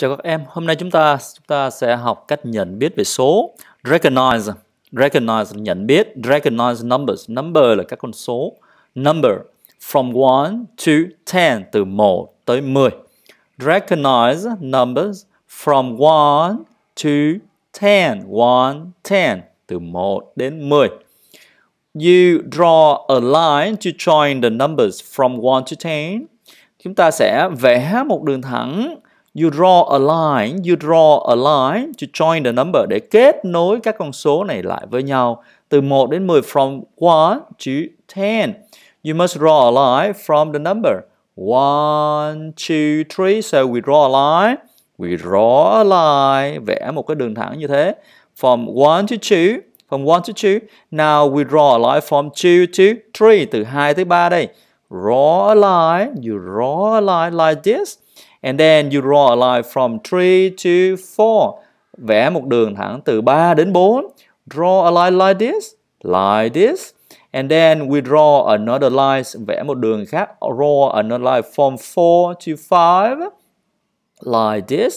Chào các em, hôm nay chúng ta chúng ta sẽ học cách nhận biết về số recognize recognize nhận biết recognize numbers number là các con số number from 1 to 10 từ 1 tới 10 recognize numbers from 1 to 10 1 10 từ 1 đến 10 you draw a line to join the numbers from 1 to 10 chúng ta sẽ vẽ một đường thẳng You draw a line, you draw a line to join the number để kết nối các con số này lại với nhau từ 1 đến 10 from 1 to 10. You must draw a line from the number 1, 2, 3. So we draw a line. We draw a line. Vẽ một cái đường thẳng như thế. From 1 to 2. From 1 to 2. Now we draw a line from 2 to 3. Từ 2 tới 3 đây. Draw a line. You draw a line like this. And then you draw a line from 3 to 4. Vẽ một đường thẳng từ 3 đến 4. Draw a line like this, like this. And then we draw another line, vẽ một đường khác. Draw another line from 4 to 5. Like this,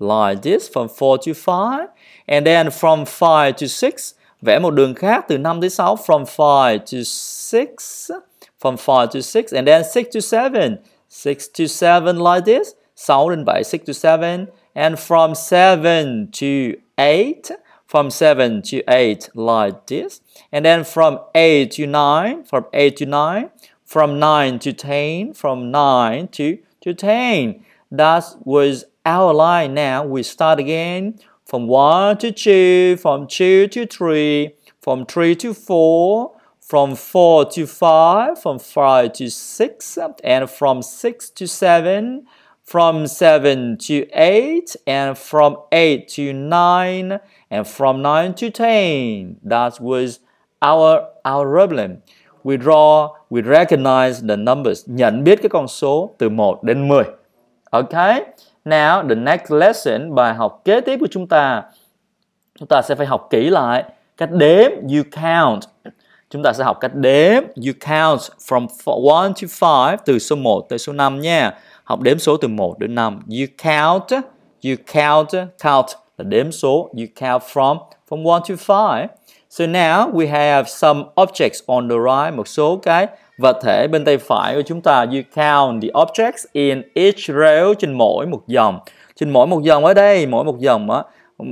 like this, from 4 to 5. And then from 5 to 6, vẽ một đường khác từ 5 đến 6. From 5 to 6, from 5 to 6. And then 6 to 7, 6 to 7 like this. thousand by 6 to 7, and from 7 to 8, from 7 to 8 like this, and then from 8 to 9, from 8 to 9, from 9 to 10, from 9 to, to 10. That was our line now. We start again from 1 to 2, from 2 to 3, from 3 to 4, from 4 to 5, from 5 to 6, and from 6 to 7, from 7 to 8 and from 8 to 9 and from 9 to 10 that was our our problem we draw we recognize the numbers nhận biết cái con số từ 1 đến 10 okay now the next lesson bài học kế tiếp của chúng ta chúng ta sẽ phải học kỹ lại cách đếm you count chúng ta sẽ học cách đếm you count from 1 to 5 từ số 1 tới số 5 nha học đếm số từ 1 đến 5 you count you count count là đếm số you count from from 1 to 5 so now we have some objects on the right một số cái vật thể bên tay phải của chúng ta you count the objects in each row trên mỗi một dòng trên mỗi một dòng ở đây mỗi một dòng á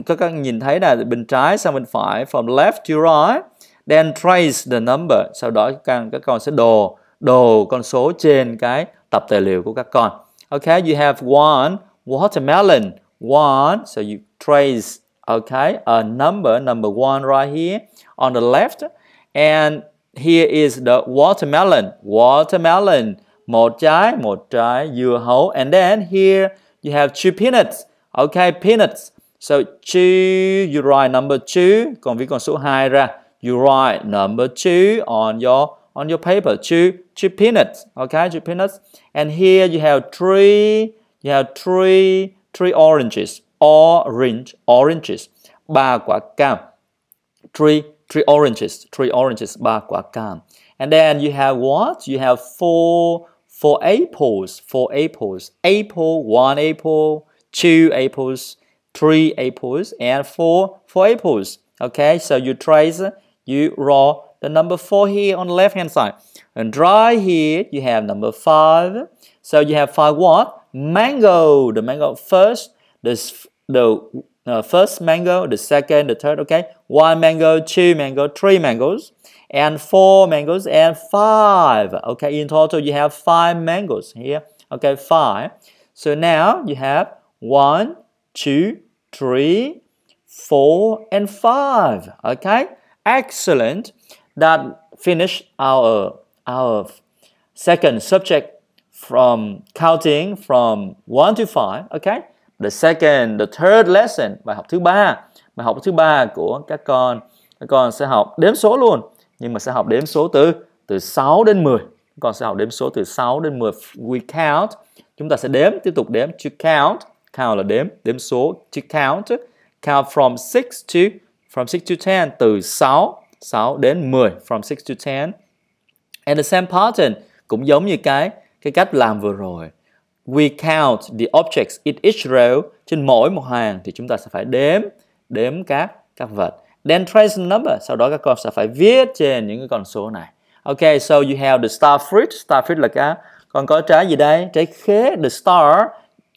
các các nhìn thấy là bên trái sang bên phải from left to right then trace the number sau đó các con, các con sẽ đồ đồ con số trên cái tập tài liệu của các con. Okay, you have one watermelon, one, so you trace, okay, a number, number one right here on the left. And here is the watermelon, watermelon, một trái, một trái, dưa hấu. And then here you have two peanuts, okay, peanuts. So two, you write number two, còn viết con số 2 ra. You write number two on your on your paper, two, two peanuts, okay, two peanuts. And here you have three, you have three, three oranges, orange, oranges, ba quả cam, three, three oranges, three oranges, ba quả cam. And then you have what? You have four, four apples, four apples, apple, one apple, two apples, three apples, and four, four apples. Okay, so you trace, you draw the number 4 here on the left hand side. And dry here, you have number 5. So you have 5 what? Mango, the mango first, this, the uh, first mango, the second, the third, okay? One mango, two mango, three mangoes, and four mangoes, and five. Okay, in total, you have five mangoes here. Okay, five. So now you have one, two, three, four, and five. Okay, excellent. that finish our our second subject from counting from 1 to 5, okay? The second, the third lesson, bài học thứ ba. Bài học thứ ba của các con, các con sẽ học đếm số luôn, nhưng mà sẽ học đếm số từ từ 6 đến 10. Các con sẽ học đếm số từ 6 đến 10. We count. Chúng ta sẽ đếm, tiếp tục đếm to count. Count là đếm, đếm số to count. Count from 6 to from 6 to 10 từ 6 6 đến 10 from 6 to 10. And the same pattern cũng giống như cái cái cách làm vừa rồi. We count the objects in each row trên mỗi một hàng thì chúng ta sẽ phải đếm đếm các các vật. Then trace the number, sau đó các con sẽ phải viết trên những cái con số này. Ok, so you have the star fruit. Star fruit là cái Còn có trái gì đây? Trái khế, the star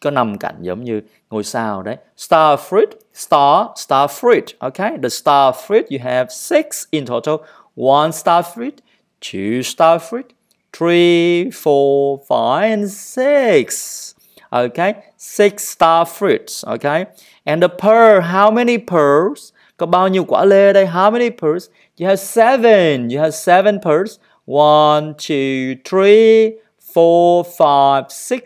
có nằm cạnh giống như ngôi sao đấy. Star fruit star star fruit. Okay, the star fruit you have six in total. One star fruit, two star fruit, three, four, five, and six. Okay, six star fruits. Okay, and the pearl. How many pearls? Có bao nhiêu quả lê đây? How many pearls? You have seven. You have seven pearls. One, two, three four, five, six,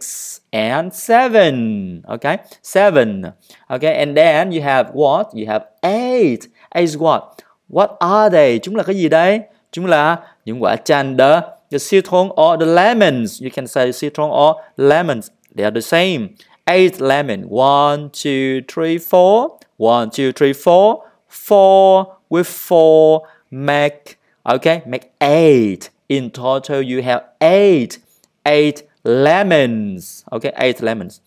and seven. Okay, seven. Okay, and then you have what? You have eight. Eight is what? What are they? Chúng là cái gì đấy? Chúng là những quả chanh đó. The citron or the lemons. You can say citron or lemons. They are the same. Eight lemon. One, two, three, four. One, two, three, four. Four with four make. Okay, make eight. In total, you have eight. eight lemons. Okay, eight lemons.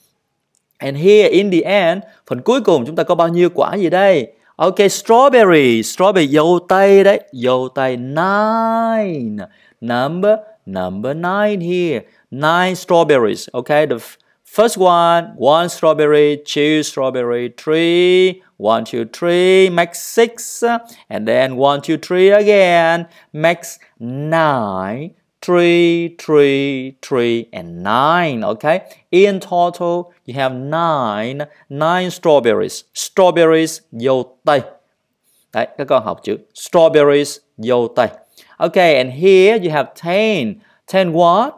And here in the end, phần cuối cùng chúng ta có bao nhiêu quả gì đây? Ok, strawberry, strawberry dâu tây đấy, dâu tây nine. Number number nine here. Nine strawberries. Okay, the first one, one strawberry, two strawberry, three, one, two, three, make six, and then one, two, three again, makes nine three, three, three, and nine. Okay, in total, you have nine, nine strawberries. Strawberries, dâu tây. Đấy, các con học chữ strawberries, dâu tây. Okay, and here you have ten. Ten what?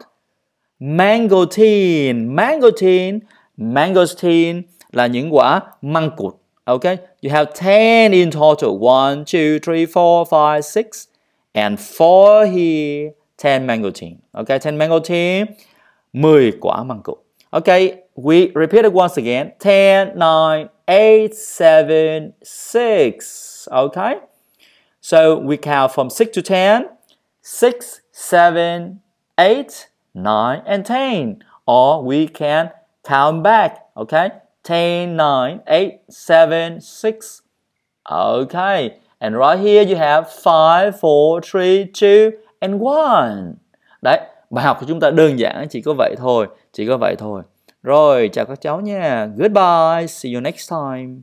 Mangosteen, mangosteen, mangosteen là những quả măng cụt. Okay, you have ten in total. One, two, three, four, five, six, and four here. 10 mango team. Okay, 10 mango team. 10 quả măng cụt. Okay, we repeat it once again. 10, 9, 8, 7, 6. Okay, so we count from 6 to 10. 6, 7, 8, 9, and 10. Or we can count back. Okay, 10, 9, 8, 7, 6. Okay, and right here you have 5, 4, 3, 2, and one đấy bài học của chúng ta đơn giản chỉ có vậy thôi chỉ có vậy thôi rồi chào các cháu nha goodbye see you next time